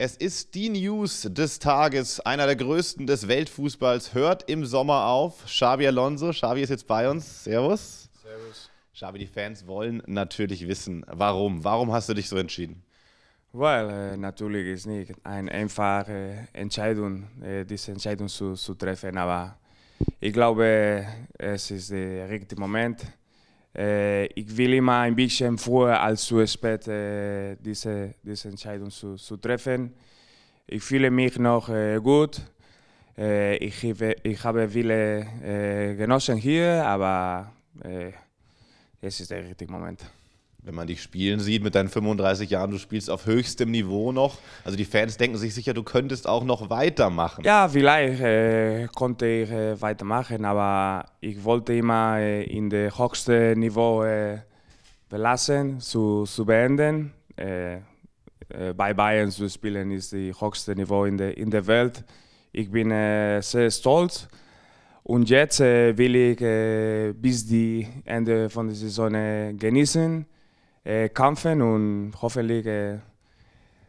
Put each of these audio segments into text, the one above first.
Es ist die News des Tages, einer der größten des Weltfußballs. Hört im Sommer auf. Xavi Alonso, Xavi ist jetzt bei uns. Servus. Servus. Xavi, die Fans wollen natürlich wissen, warum. Warum hast du dich so entschieden? Weil äh, natürlich ist nicht eine einfache Entscheidung, äh, diese Entscheidung zu, zu treffen, aber ich glaube, es ist der richtige Moment. Äh, ich will immer ein bisschen früher als zu spät äh, diese, diese Entscheidung zu, zu, treffen. Ich fühle mich noch äh, gut. Äh, ich, ich, habe viele äh, Genossen hier, aber äh, es ist der richtige Moment wenn man dich spielen sieht mit deinen 35 Jahren, du spielst auf höchstem Niveau noch. Also die Fans denken sich sicher, du könntest auch noch weitermachen. Ja, vielleicht äh, konnte ich äh, weitermachen, aber ich wollte immer äh, in der höchsten Niveau äh, belassen, zu, zu beenden. Äh, äh, bei Bayern zu spielen ist das höchste Niveau in der, in der Welt. Ich bin sehr stolz. Und jetzt will ich bis die Ende von der Saison genießen äh, kämpfen und hoffentlich äh,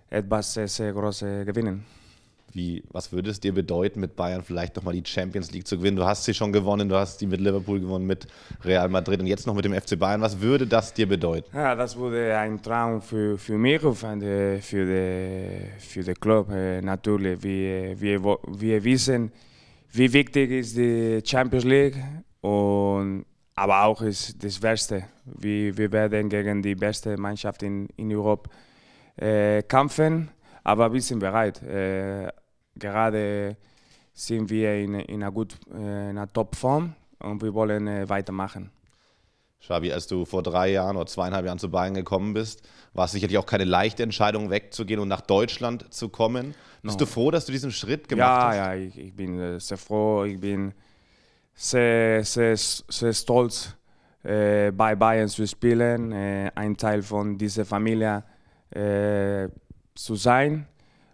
etwas äh, sehr, sehr Großes gewinnen. Wie, was würde es dir bedeuten, mit Bayern vielleicht nochmal die Champions League zu gewinnen? Du hast sie schon gewonnen, du hast die mit Liverpool gewonnen, mit Real Madrid und jetzt noch mit dem FC Bayern. Was würde das dir bedeuten? Ja, das würde ein Traum für, für mich und für den für de Club äh, natürlich. Wir, äh, wir, wir wissen, wie wichtig ist die Champions League und aber auch ist das Beste. Wir, wir werden gegen die beste Mannschaft in, in Europa äh, kämpfen, aber wir sind bereit. Äh, gerade sind wir in, in einer, gut, äh, einer Top-Form und wir wollen äh, weitermachen. Schabi, als du vor drei Jahren oder zweieinhalb Jahren zu Bayern gekommen bist, war es sicherlich auch keine leichte Entscheidung, wegzugehen und nach Deutschland zu kommen. No. Bist du froh, dass du diesen Schritt gemacht ja, hast? Ja, ich, ich bin äh, sehr froh. Ich bin sehr, sehr, sehr stolz, eh, bei Bayern zu spielen, eh, ein Teil von dieser Familie eh, zu sein.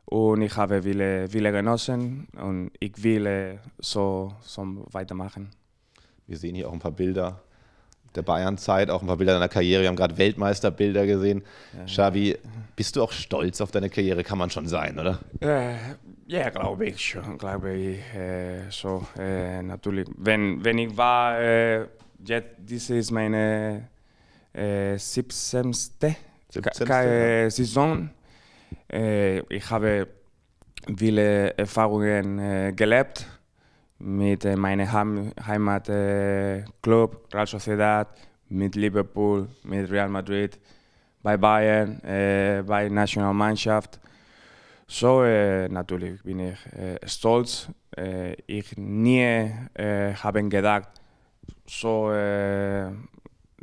Und ich habe viele, viele genossen und ich will so, so weitermachen. Wir sehen hier auch ein paar Bilder der Bayern-Zeit, auch ein paar Bilder deiner Karriere. Wir haben gerade Weltmeisterbilder gesehen. Ja. Xavi, bist du auch stolz auf deine Karriere? Kann man schon sein, oder? Äh, ja, glaube ich schon, glaube ich äh, so. Äh, natürlich, wenn, wenn ich war, äh, jetzt, diese ist meine äh, 17. 17. Ka äh, Saison. Äh, ich habe viele Erfahrungen äh, gelebt mit äh, meinem Heim Heimatclub, Real Sociedad, mit Liverpool, mit Real Madrid, bei Bayern, bei Nationalmannschaft. Mannschaft Zo äh, natürlich bin ich äh, stolz. Äh, ich nie haben gedacht, so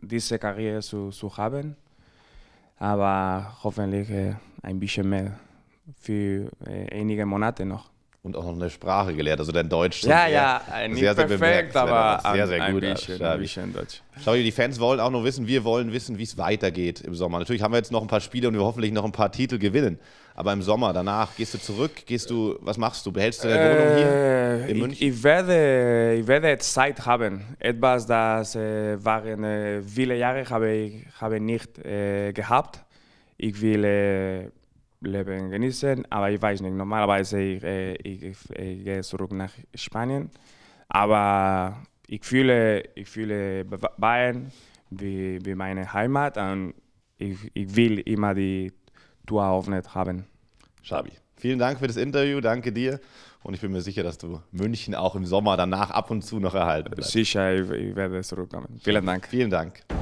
diese Karriere zu, zu haben. Aber hoffentlich ein bisschen mehr für einige Monate noch und auch noch eine Sprache gelehrt, also dein Deutsch. Ja, sehr, ja, nicht sehr, sehr perfekt, aber sehr, sehr gut. Ein bisschen, ein bisschen Deutsch. Schau, die Fans wollen auch nur wissen, wir wollen wissen, wie es weitergeht im Sommer. Natürlich haben wir jetzt noch ein paar Spiele und wir hoffentlich noch ein paar Titel gewinnen. Aber im Sommer danach gehst du zurück, gehst du, was machst du? Behältst du deine äh, Wohnung hier in München? Ich, ich, werde, ich werde Zeit haben. Etwas, das äh, waren äh, viele Jahre habe ich habe nicht äh, gehabt. Ich will äh, Leben genießen. Aber ich weiß nicht, normalerweise ich, äh, eh, ich, eh, ich, ich gehe zurück nach Spanien. Aber ich fühle, ich fühle Bayern wie, wie meine Heimat und ich, ich will immer die Tour aufnet haben. Schabi, vielen Dank für das Interview, danke dir. Und ich bin mir sicher, dass du München auch im Sommer danach ab und zu noch erhalten wirst. Sicher, ich, ich werde zurückkommen. Vielen Dank. Vielen Dank.